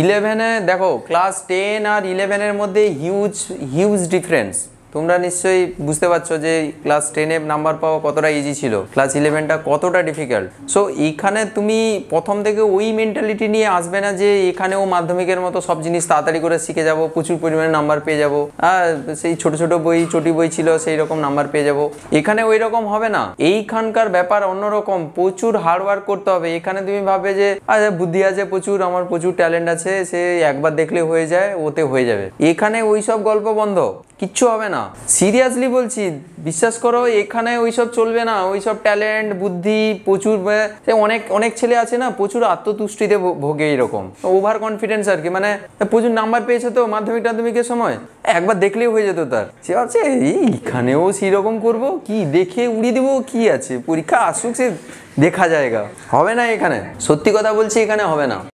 ইলেভেনে দেখো class ten আর ইলেভেনের মধ্যে হিউজ হিউজ ডিফারেন্স তোমরা নিশ্চয়ই বুঝতে পারছো যে ক্লাস টেনে নাম্বার পাওয়া কতটা ইজি ছিল ক্লাস ইলেভেনটা কতটা ডিফিকাল্ট সো এইখানে তুমি প্রথম থেকে ওই মেন্টালিটি নিয়ে আসবে না যে এখানেও মাধ্যমিকের মতো সব জিনিস তাড়াতাড়ি করে শিখে যাব প্রচুর পরিমাণে নাম্বার পেয়ে যাবো আর সেই ছোট ছোট বই চটি বই ছিল সেই রকম নাম্বার পেয়ে যাব এখানে ওই রকম হবে না এইখানকার ব্যাপার অন্যরকম প্রচুর হার্ডওয়ার্ক করতে হবে এখানে তুমি ভাবে যে আচ্ছা বুদ্ধি আছে প্রচুর আমার প্রচুর ট্যালেন্ট আছে সে একবার দেখলে হয়ে যায় ওতে হয়ে যাবে এখানে ওই সব গল্প বন্ধ কিচ্ছু হবে না সিরিয়াসলি বলছি বিশ্বাস করো এখানে ওইসব চলবে না ওইসব ট্যালেন্ট বুদ্ধি প্রচুর অনেক অনেক ছেলে আছে না প্রচুর আত্মতুষ্টিতে ভোগে এরকম ওভার কনফিডেন্স আর কি মানে প্রচুর নাম্বার পেয়েছে তো মাধ্যমিক টাধ্যমিকের সময় একবার দেখলেই হয়ে যেত তার সে ভাবছে এইখানেও সেরকম করব কি দেখে উড়িয়ে দেবো কি আছে পরীক্ষা আসুক সে দেখা জায়গা হবে না এখানে সত্যি কথা বলছি এখানে হবে না